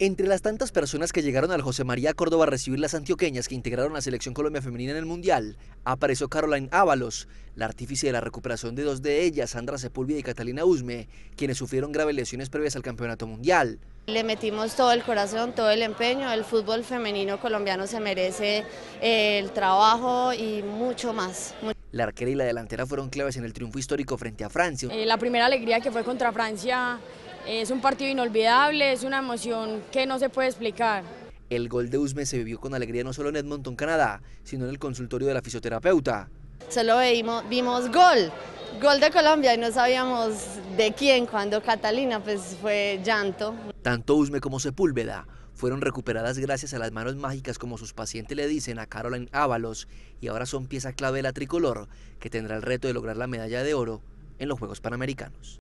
Entre las tantas personas que llegaron al José María Córdoba a recibir las antioqueñas que integraron la selección Colombia femenina en el Mundial, apareció Caroline Ábalos, la artífice de la recuperación de dos de ellas, Sandra Sepúlveda y Catalina Usme, quienes sufrieron graves lesiones previas al Campeonato Mundial. Le metimos todo el corazón, todo el empeño, el fútbol femenino colombiano se merece eh, el trabajo y mucho más. La arquera y la delantera fueron claves en el triunfo histórico frente a Francia. Eh, la primera alegría que fue contra Francia es un partido inolvidable, es una emoción que no se puede explicar. El gol de Usme se vivió con alegría no solo en Edmonton, Canadá, sino en el consultorio de la fisioterapeuta. Solo vimos, gol, gol de Colombia y no sabíamos de quién cuando Catalina pues fue llanto. Tanto Usme como Sepúlveda fueron recuperadas gracias a las manos mágicas como sus pacientes le dicen a Caroline Ábalos y ahora son pieza clave de la tricolor que tendrá el reto de lograr la medalla de oro en los Juegos Panamericanos.